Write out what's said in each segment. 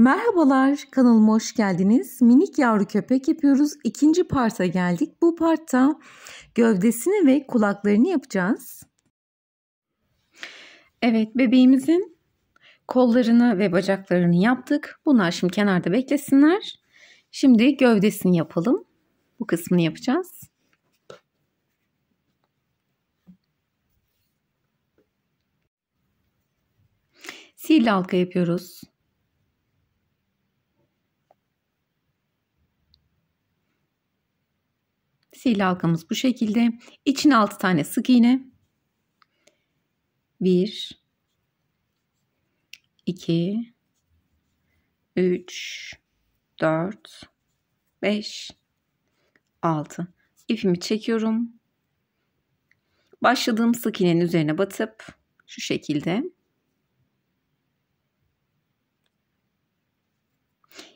Merhabalar kanalıma hoş geldiniz. Minik yavru köpek yapıyoruz. İkinci parta geldik. Bu partta gövdesini ve kulaklarını yapacağız. Evet bebeğimizin kollarını ve bacaklarını yaptık. Bunlar şimdi kenarda beklesinler. Şimdi gövdesini yapalım. Bu kısmını yapacağız. Sihirli halka yapıyoruz. Sihirli halkamız bu şekilde. İçine 6 tane sık iğne. 1 2 3 4 5 6 İpimi çekiyorum. Başladığım sık iğnenin üzerine batıp şu şekilde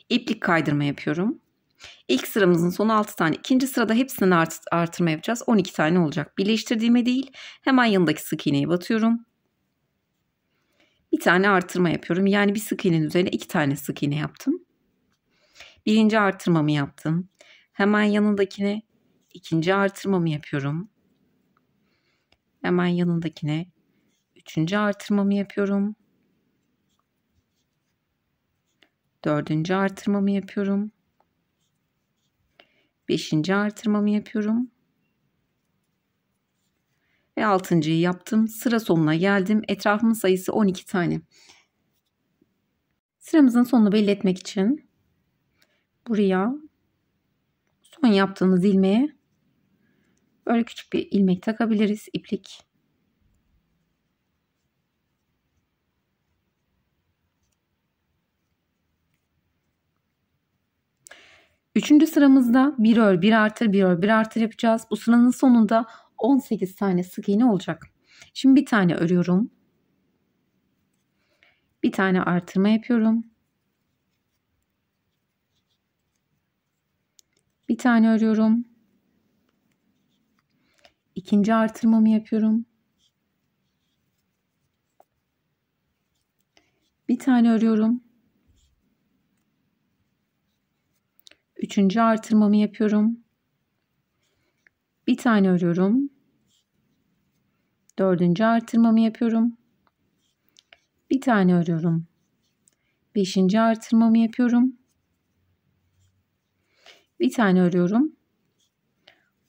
iplik kaydırma yapıyorum. İlk sıramızın son 6 tane. ikinci sırada hepsinden art, artırma yapacağız. 12 tane olacak. Birleştirdiğime değil hemen yanındaki sık iğneye batıyorum. Bir tane artırma yapıyorum. Yani bir sık iğnenin üzerine iki tane sık iğne yaptım. Birinci artırmamı yaptım. Hemen yanındakine ikinci artırmamı yapıyorum. Hemen yanındakine üçüncü artırmamı yapıyorum. Dördüncü artırmamı yapıyorum. Beşinci artırmamı yapıyorum. Ve altıncıyı yaptım. Sıra sonuna geldim. Etrafımın sayısı 12 tane. Sıramızın sonunu belli etmek için buraya son yaptığımız ilmeğe böyle küçük bir ilmek takabiliriz. iplik Üçüncü sıramızda 1 ör 1 artır 1 ör 1 artır yapacağız. Bu sıranın sonunda 18 tane sık iğne olacak. Şimdi bir tane örüyorum. Bir tane artırma yapıyorum. Bir tane örüyorum. İkinci artırmamı yapıyorum. Bir tane örüyorum. Üçüncü artırmamı yapıyorum. Bir tane örüyorum. Dördüncü artırmamı yapıyorum. Bir tane örüyorum. Beşinci artırmamı yapıyorum. Bir tane örüyorum.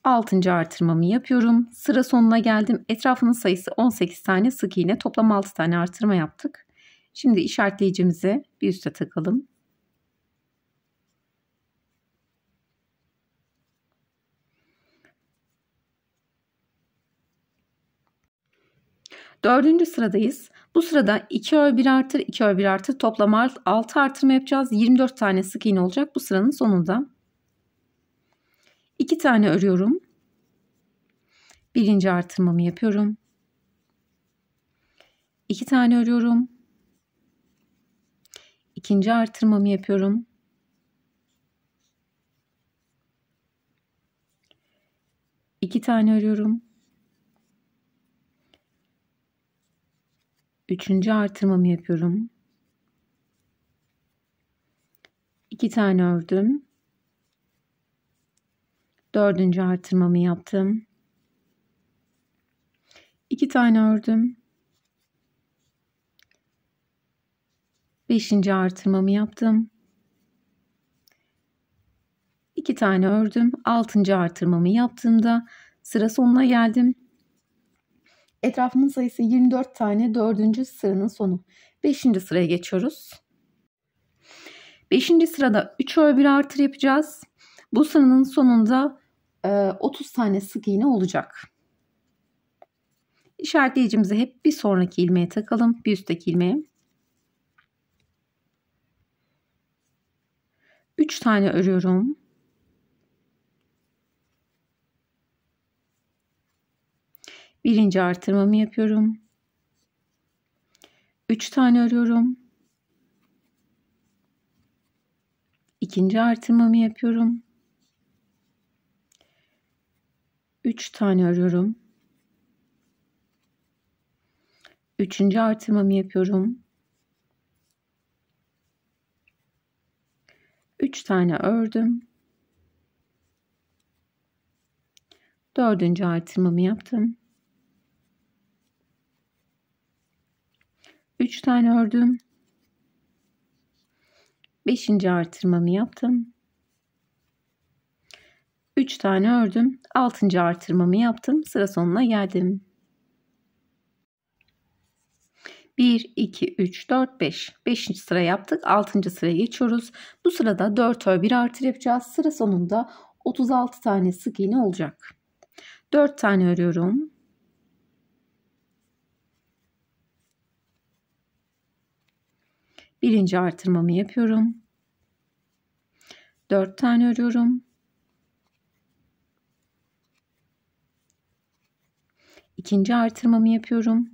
Altıncı artırmamı yapıyorum. Sıra sonuna geldim. Etrafının sayısı 18 tane sık iğne. Toplam 6 tane artırma yaptık. Şimdi işaretleyicimizi bir üste takalım. Dördüncü sıradayız. Bu sırada 2 öğ 1 artır 2 öğ 1 artır toplam 6 artırma yapacağız. 24 tane sık iğne olacak bu sıranın sonunda. 2 tane örüyorum. Birinci artırmamı yapıyorum. 2 tane örüyorum. İkinci artırmamı yapıyorum. İki tane örüyorum. Üçüncü artırmamı yapıyorum. İki tane ördüm. Dördüncü artırmamı yaptım. İki tane ördüm. Beşinci artırmamı yaptım. İki tane ördüm. Altıncı artırmamı yaptığımda sıra sonuna geldim. Etrafımın sayısı 24 tane Dördüncü sıranın sonu. Beşinci sıraya geçiyoruz. Beşinci sırada 3 öğe 1 artır yapacağız. Bu sıranın sonunda 30 e, tane sık iğne olacak. İşaretleyicimizi hep bir sonraki ilmeğe takalım. Bir üstteki ilmeğe. 3 tane örüyorum. Birinci artırmamı yapıyorum. 3 tane örüyorum. İkinci artırmamı yapıyorum. 3 tane örüyorum. Üçüncü artırmamı yapıyorum. 3 tane ördüm. Dördüncü artırmamı yaptım. 3 tane ördüm. 5. artırmamı yaptım. 3 tane ördüm. 6. artırmamı yaptım. Sıra sonuna geldim. 1, 2, 3, 4, 5. 5. sıra yaptık. 6. sıraya geçiyoruz. Bu sırada 4 ör 1 artır yapacağız. Sıra sonunda 36 tane sık iğne olacak. 4 tane örüyorum. Birinci artırmamı yapıyorum. 4 tane örüyorum. 2. artırmamı yapıyorum.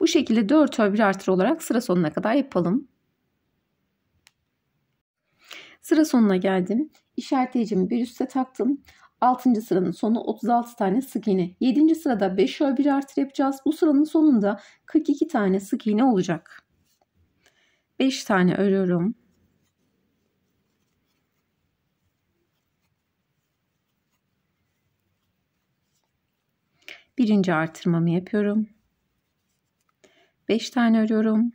Bu şekilde 4 ör 1 artır olarak sıra sonuna kadar yapalım. Sıra sonuna geldim. İşaretleyicimi bir üste taktım. 6. sıranın sonu 36 tane sık iğne. 7. sırada 5 ör 1 artır yapacağız. Bu sıranın sonunda 42 tane sık iğne olacak. 5 tane örüyorum. Birinci artırmamı yapıyorum. 5 tane örüyorum.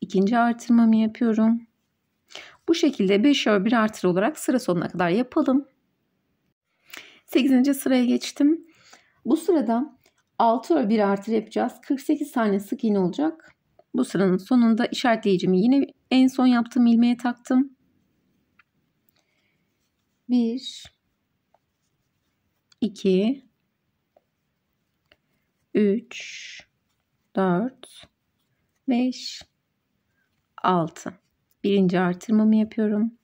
İkinci artırmamı yapıyorum. Bu şekilde 5 ör 1 artır olarak sıra sonuna kadar yapalım. 8. sıraya geçtim. Bu sırada 6 ve 1 artı yapacağız. 48 tane sık iğne olacak. Bu sıranın sonunda işaretleyicimi yine en son yaptığım ilmeğe taktım. 1 2 3 4 5 6 Birinci artırmamı yapıyorum.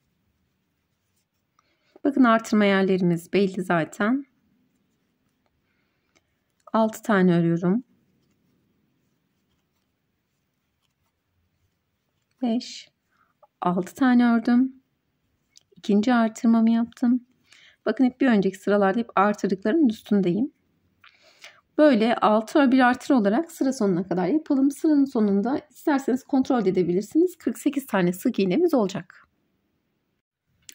Bakın artırma yerlerimiz belli zaten. 6 tane örüyorum. 5 6 tane ördüm. İkinci artırmamı yaptım. Bakın hep bir önceki sıralarda hep artırdıkların üstündeyim. Böyle 6 ör 1 artır olarak sıra sonuna kadar yapalım. Sıranın sonunda isterseniz kontrol edebilirsiniz. 48 tane sık iğnemiz olacak.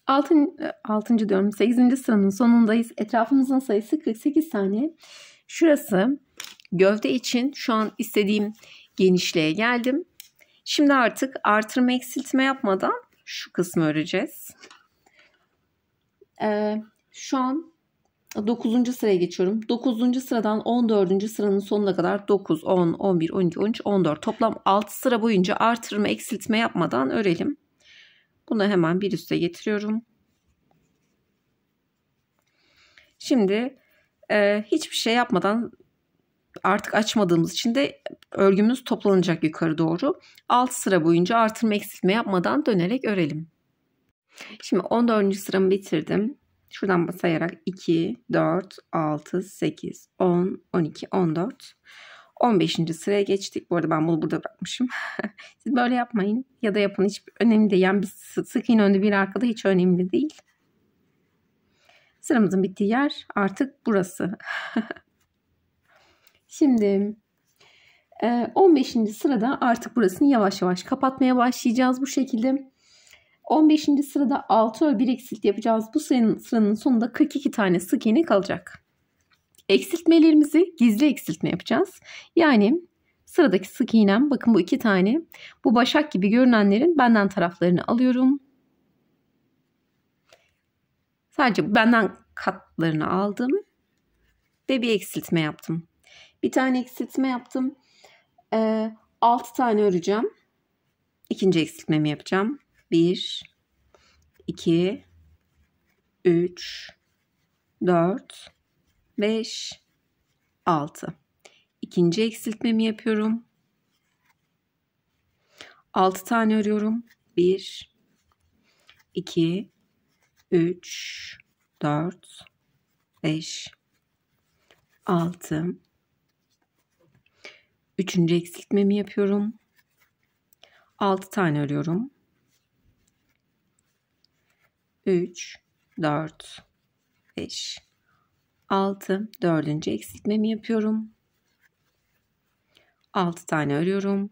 Altın, 6. diyorum 8. sıranın sonundayız. Etrafımızın sayısı 48 saniye. Şurası gövde için şu an istediğim genişliğe geldim. Şimdi artık artırma eksiltme yapmadan şu kısmı öreceğiz. Ee, şu an 9. sıraya geçiyorum. 9. sıradan 14. sıranın sonuna kadar 9, 10, 11, 12, 13, 14 toplam 6 sıra boyunca artırma eksiltme yapmadan örelim. Bunu hemen bir üste getiriyorum. Şimdi e, hiçbir şey yapmadan artık açmadığımız için de örgümüz toplanacak yukarı doğru. 6 sıra boyunca artırma eksiltme yapmadan dönerek örelim. Şimdi 14. sıramı bitirdim. Şuradan sayarak 2, 4, 6, 8, 10, 12, 14. 15. sıraya geçtik. Bu arada ben bunu burada bırakmışım. Siz böyle yapmayın ya da yapın. Hiç önemli değil. Yani bir sık iğne önde bir arkada hiç önemli değil. Sıramızın bittiği yer artık burası. Şimdi 15. E, sırada artık burasını yavaş yavaş kapatmaya başlayacağız bu şekilde. 15. sırada 6 ve 1 eksilti yapacağız. Bu sayının sıranın sonunda 42 tane sık iğne kalacak. Eksiltmelerimizi gizli eksiltme yapacağız. Yani sıradaki sık iğnem bakın bu iki tane. Bu başak gibi görünenlerin benden taraflarını alıyorum. Sadece benden katlarını aldım ve bir eksiltme yaptım. Bir tane eksiltme yaptım. Ee, 6 tane öreceğim. İkinci eksiltmemi yapacağım. 1 2 3 4 5, 6. İkinci eksiltmemi yapıyorum. 6 tane örüyorum. 1, 2, 3, 4, 5, 6. Üçüncü eksiltmemi yapıyorum. 6 tane örüyorum. 3, 4, 5, 6 dördüncü eksiltmemi yapıyorum. 6 tane örüyorum.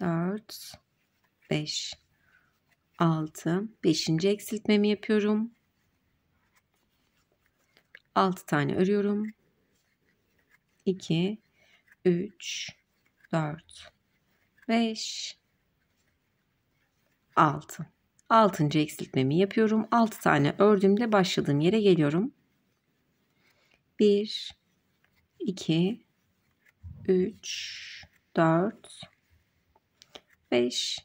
4 5 6 5. eksiltmemi yapıyorum. 6 tane örüyorum. 2 3 4 5 6 6. eksiltmemi yapıyorum. 6 tane ördüğümde başladığım yere geliyorum. 1 2 3 4 5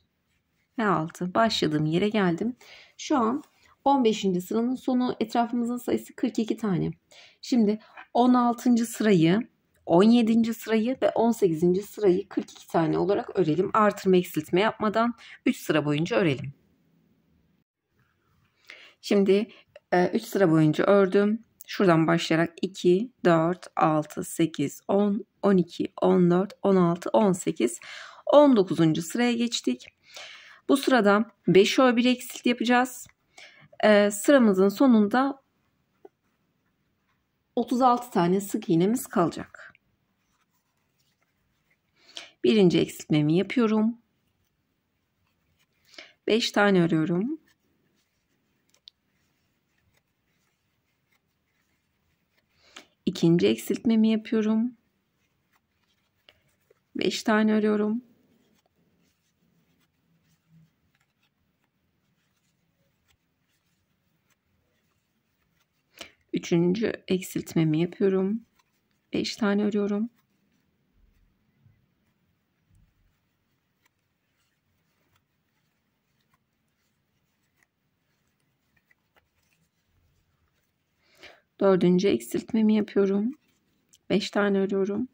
ve 6 başladığım yere geldim. Şu an 15. sıranın sonu etrafımızın sayısı 42 tane. Şimdi 16. sırayı 17. sırayı ve 18. sırayı 42 tane olarak örelim. Artırma eksiltme yapmadan 3 sıra boyunca örelim. Şimdi 3 e, sıra boyunca ördüm. Şuradan başlayarak 2, 4, 6, 8, 10, 12, 14, 16, 18, 19. sıraya geçtik. Bu sırada 5 öğe 1 eksilt yapacağız. Ee, sıramızın sonunda 36 tane sık iğnemiz kalacak. Birinci eksiltmemi yapıyorum. 5 tane örüyorum. ikinci eksiltmemi yapıyorum. 5 tane örüyorum. Üçüncü eksiltmemi yapıyorum. 5 tane örüyorum. Dördüncü eksiltmemi yapıyorum. Beş tane örüyorum.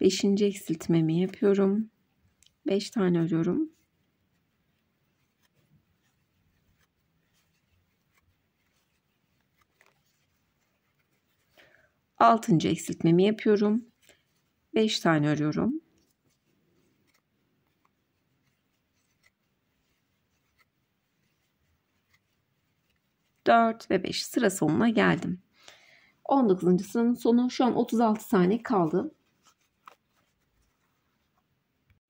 Beşinci eksiltmemi yapıyorum. Beş tane örüyorum. Altıncı eksiltmemi yapıyorum. Beş tane örüyorum. 4 ve 5 sıra sonuna geldim. 19. sıranın sonu şu an 36 tane kaldı.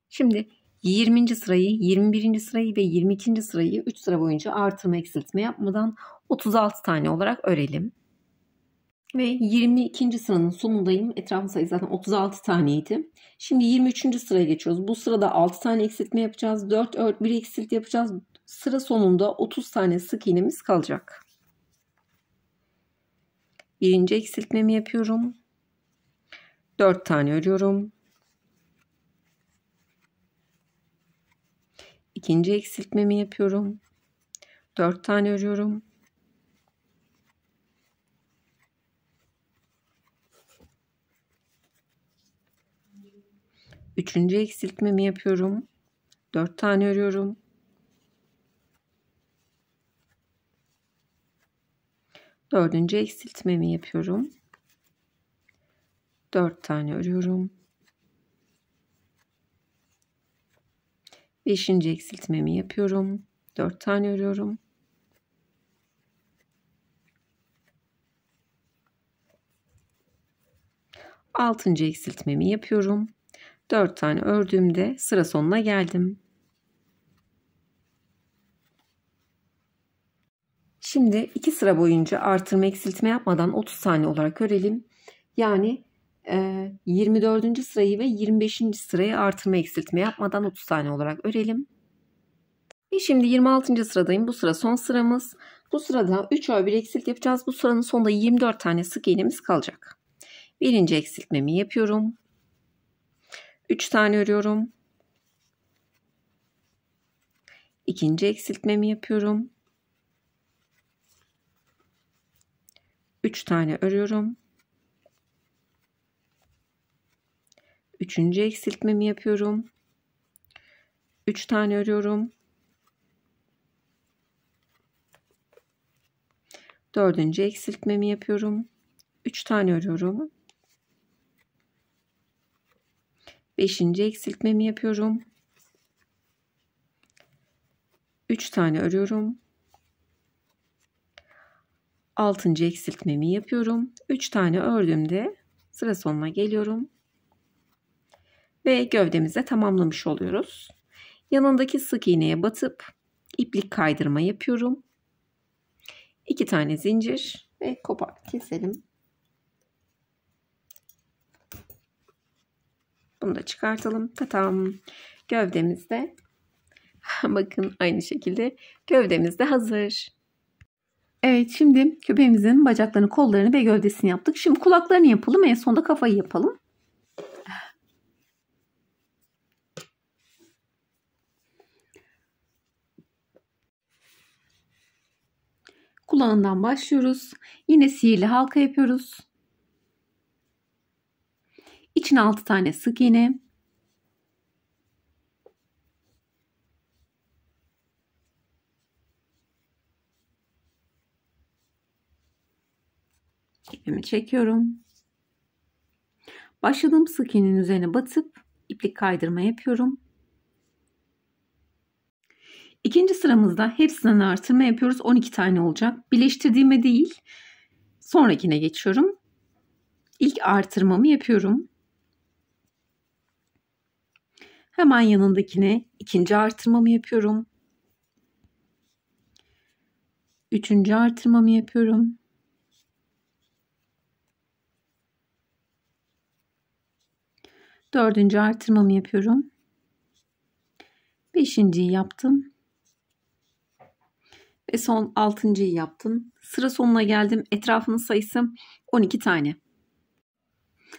Şimdi 20. sırayı, 21. sırayı ve 22. sırayı 3 sıra boyunca artırma eksiltme yapmadan 36 tane olarak örelim. Ve 22. sıranın sonundayım. Etraf sayı zaten 36 taneydi. Şimdi 23. sıraya geçiyoruz. Bu sırada 6 tane eksiltme yapacağız. 4 ört 1 eksilt yapacağız. Sıra sonunda 30 tane sık iğnemiz kalacak. Birinci eksiltmemi yapıyorum. 4 tane örüyorum. İkinci eksiltmemi yapıyorum. 4 tane örüyorum. Üçüncü eksiltmemi yapıyorum. 4 tane örüyorum. Dördüncü eksiltmemi yapıyorum. Dört tane örüyorum. Beşinci eksiltmemi yapıyorum. Dört tane örüyorum. Altıncı eksiltmemi yapıyorum. Dört tane ördüğümde sıra sonuna geldim. Şimdi iki sıra boyunca artırma eksiltme yapmadan 30 tane olarak örelim. Yani 24. E, sırayı ve 25. sırayı artırma eksiltme yapmadan 30 tane olarak örelim. Ve şimdi 26. sıradayım. Bu sıra son sıramız. Bu sırada 3 öğe bir eksilt yapacağız. Bu sıranın sonunda 24 tane sık iğnemiz kalacak. Birinci eksiltmemi yapıyorum. 3 tane örüyorum. İkinci eksiltmemi yapıyorum. 3 tane örüyorum. Üçüncü eksiltmemi yapıyorum. 3 tane örüyorum. Dördüncü eksiltmemi yapıyorum. 3 tane örüyorum. Beşinci eksiltmemi yapıyorum. 3 tane örüyorum. 6. eksiltmemi yapıyorum. 3 tane ördüğümde sıra sonuna geliyorum. Ve gövdemize tamamlamış oluyoruz. Yanındaki sık iğneye batıp iplik kaydırma yapıyorum. 2 tane zincir ve kopar keselim. Bunu da çıkartalım. Tamam. Gövdemizde. bakın aynı şekilde gövdemiz de hazır. Evet şimdi köpeğimizin bacaklarını, kollarını ve gövdesini yaptık. Şimdi kulaklarını yapalım. En sonunda kafayı yapalım. Kulağından başlıyoruz. Yine sihirli halka yapıyoruz. İçine 6 tane sık iğne. ipimi çekiyorum. Başladığım sık iğnenin üzerine batıp iplik kaydırma yapıyorum. İkinci sıramızda hepsinden artırma yapıyoruz. 12 tane olacak. Birleştirdiğime değil sonrakine geçiyorum. İlk artırmamı yapıyorum. Hemen yanındakine ikinci artırmamı yapıyorum. Üçüncü artırmamı yapıyorum. Dördüncü artırmamı yapıyorum. Beşinciyi yaptım. Ve son altıncıyı yaptım. Sıra sonuna geldim. Etrafının sayısı 12 tane.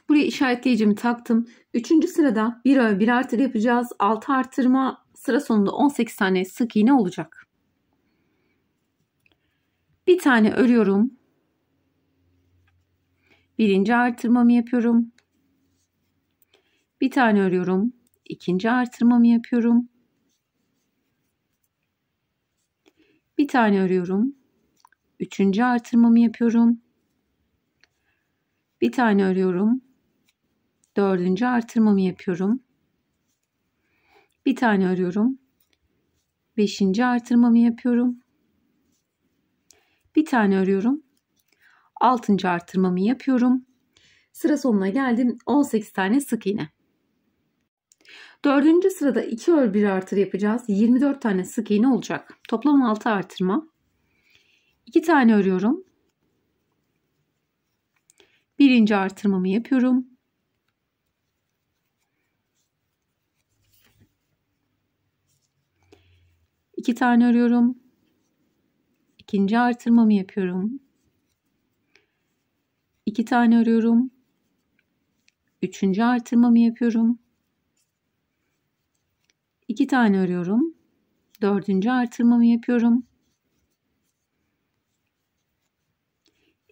Buraya işaretleyicimi taktım. Üçüncü sırada bir öv bir artır yapacağız. Altı artırma sıra sonunda 18 tane sık iğne olacak. Bir tane örüyorum. Birinci artırmamı yapıyorum. Bir tane örüyorum. ikinci artırmamı yapıyorum. Bir tane örüyorum. Üçüncü artırmamı yapıyorum. Bir tane örüyorum. Dördüncü artırmamı yapıyorum. Bir tane örüyorum. Beşinci artırmamı yapıyorum. Bir tane örüyorum. Altıncı artırmamı yapıyorum. Sıra sonuna geldim. 18 tane sık iğne. Dördüncü sırada 2 öl 1 artır yapacağız. 24 tane sık iğne olacak. Toplam 6 artırma. 2 tane örüyorum. Birinci artırmamı yapıyorum. İki tane örüyorum. İkinci artırmamı yapıyorum. İki tane örüyorum. Üçüncü artırmamı yapıyorum. 2 tane örüyorum. Dördüncü artırmamı yapıyorum.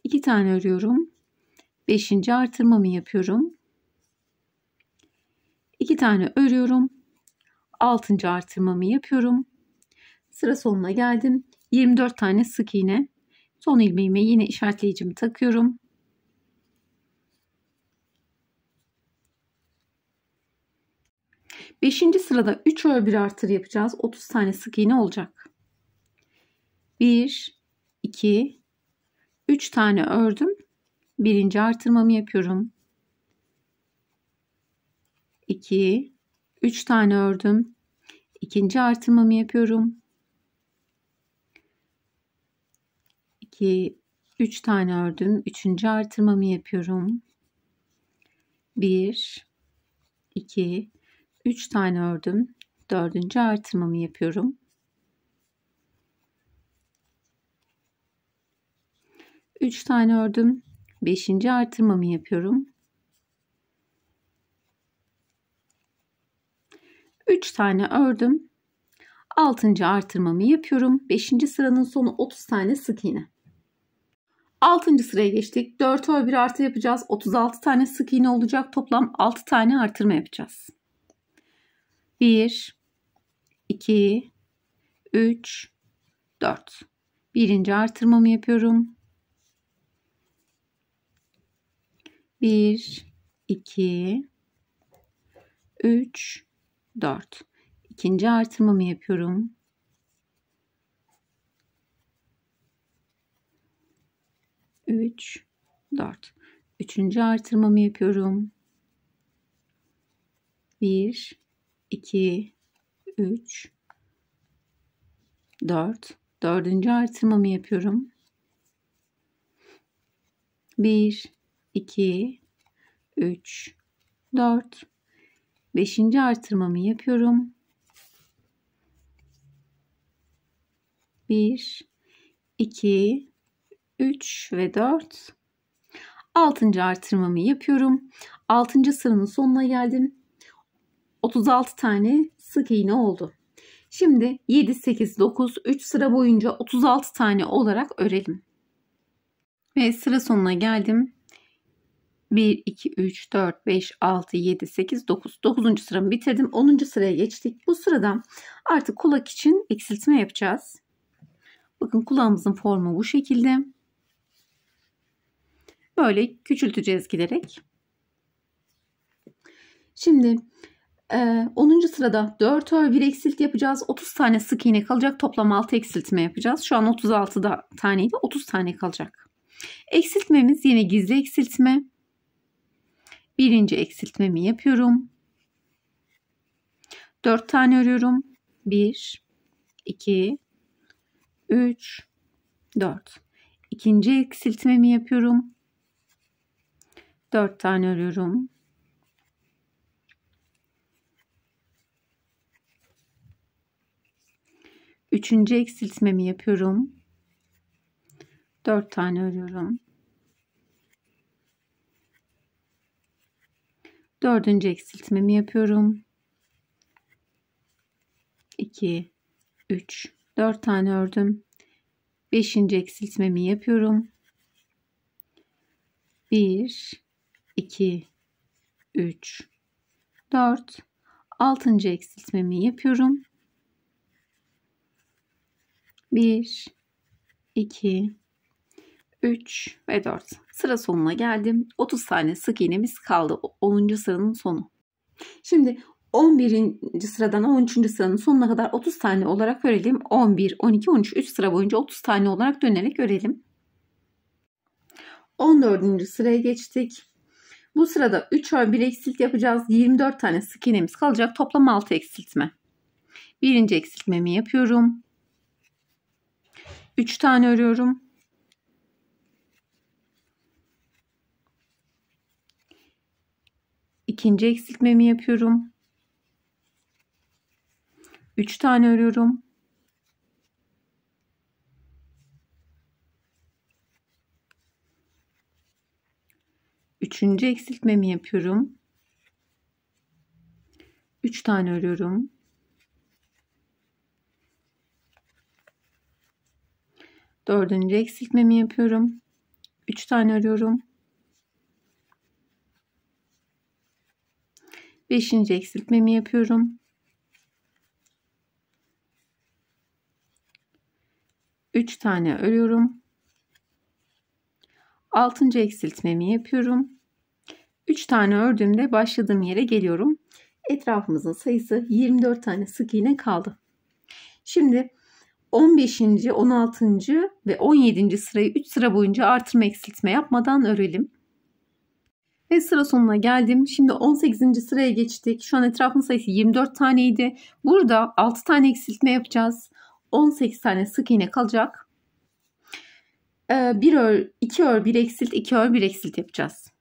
2 tane örüyorum. Beşinci artırmamı yapıyorum. 2 tane örüyorum. Altıncı artırmamı yapıyorum. Sıra sonuna geldim. 24 tane sık iğne. Son ilmeğime yine işaretleyicimi takıyorum. Beşinci sırada 3 öğe bir artır yapacağız. 30 tane sık iğne olacak. 1, 2, 3 tane ördüm. Birinci artırmamı yapıyorum. 2, 3 tane ördüm. İkinci artırmamı yapıyorum. 2, 3 tane ördüm. Üçüncü artırmamı yapıyorum. 1, 2, 3 tane ördüm. Dördüncü artırmamı yapıyorum. Üç tane ördüm. beşinci artırmamı yapıyorum. Üç tane ördüm. altıncı artırmamı yapıyorum. Beşinci sıranın sonu 30 tane sık iğne. Altıncı sıraya geçtik. Dört ör bir artı yapacağız. 36 tane sık iğne olacak. Toplam 6 tane artırma yapacağız. 1, 2, 3, 4. Birinci artırmamı yapıyorum. 1, 2, 3, 4. ikinci artırmamı yapıyorum. Üç, dört. Üçüncü artırmamı yapıyorum. Bir, 2, 3, 4. Dördüncü artırmamı yapıyorum. 1, 2, 3, 4. Beşinci artırmamı yapıyorum. 1, 2, 3 ve 4. Altıncı artırmamı yapıyorum. Altıncı sıranın sonuna geldim. 36 tane sık iğne oldu. Şimdi 7, 8, 9, 3 sıra boyunca 36 tane olarak örelim. Ve sıra sonuna geldim. 1, 2, 3, 4, 5, 6, 7, 8, 9. 9. sıramı bitirdim. 10. sıraya geçtik. Bu sıradan artık kulak için eksiltme yapacağız. Bakın kulağımızın formu bu şekilde. Böyle küçülteceğiz giderek. Şimdi ee, 10. sırada 4 öl 1 eksilti yapacağız. 30 tane sık iğne kalacak. Toplam 6 eksiltme yapacağız. Şu an 36 da, taneydi. 30 tane kalacak. Eksiltmemiz yine gizli eksiltme. Birinci eksiltmemi yapıyorum. 4 tane örüyorum. 1, 2, 3, 4. İkinci eksiltmemi yapıyorum. 4 tane örüyorum. Üçüncü eksiltmemi yapıyorum. Dört tane örüyorum. Dördüncü eksiltmemi yapıyorum. İki, üç, dört tane ördüm. Beşinci eksiltmemi yapıyorum. Bir, iki, üç, dört, altıncı eksiltmemi yapıyorum. 1, 2, 3 ve 4. Sıra sonuna geldim. 30 tane sık iğnemiz kaldı. 10. sıranın sonu. Şimdi 11. sıradan 13. sıranın sonuna kadar 30 tane olarak örelim. 11, 12, 13, 3 sıra boyunca 30 tane olarak dönerek örelim. 14. sıraya geçtik. Bu sırada 3 ör 1 eksilt yapacağız. 24 tane sık iğnemiz kalacak. Toplam 6 eksiltme. Birinci eksiltmemi yapıyorum. 3 tane örüyorum. İkinci eksiltmemi yapıyorum. 3 tane örüyorum. Üçüncü eksiltmemi yapıyorum. 3 tane örüyorum. Dördüncü eksiltmemi yapıyorum. Üç tane örüyorum. Beşinci eksiltmemi yapıyorum. Üç tane örüyorum. Altıncı eksiltmemi yapıyorum. üç tane ördüğümde başladığım yere geliyorum. Etrafımızın sayısı 24 tane sık iğne kaldı. Şimdi 15. 16. ve 17. sırayı 3 sıra boyunca artırma eksiltme yapmadan örelim. Ve sıra sonuna geldim. Şimdi 18. sıraya geçtik. Şu an etrafın sayısı 24 taneydi. Burada 6 tane eksiltme yapacağız. 18 tane sık iğne kalacak. 1 ee, ör, 2 ör, 1 eksilt, 2 ör, 1 eksilt yapacağız.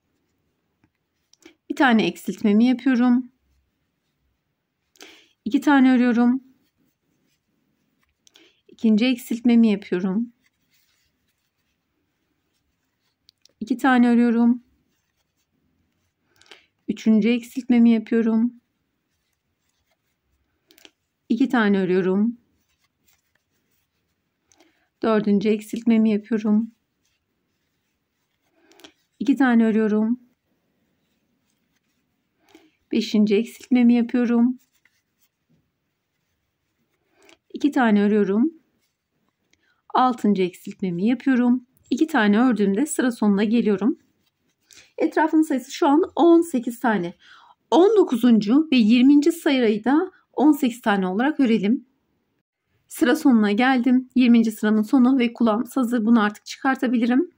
Bir tane eksiltmemi yapıyorum. İki tane örüyorum ikinci eksiltmemi yapıyorum. İki tane örüyorum. Üçüncü eksiltmemi yapıyorum. İki tane örüyorum. Dördüncü eksiltmemi yapıyorum. İki tane örüyorum. Beşinci eksiltmemi yapıyorum. İki tane örüyorum. 6. eksiltmemi yapıyorum. İki tane ördüğümde sıra sonuna geliyorum. Etrafın sayısı şu an 18 tane. 19. ve 20. sayrayı da 18 tane olarak örelim. Sıra sonuna geldim. 20. sıranın sonu ve kulağım hazır. Bunu artık çıkartabilirim.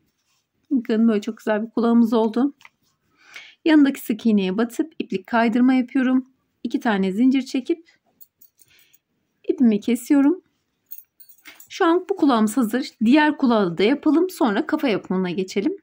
Bakın böyle çok güzel bir kulağımız oldu. Yanındaki sık iğneye batıp iplik kaydırma yapıyorum. 2 tane zincir çekip ipimi kesiyorum. Şu an bu kulağımız hazır. Diğer kulağı da yapalım. Sonra kafa yapımına geçelim.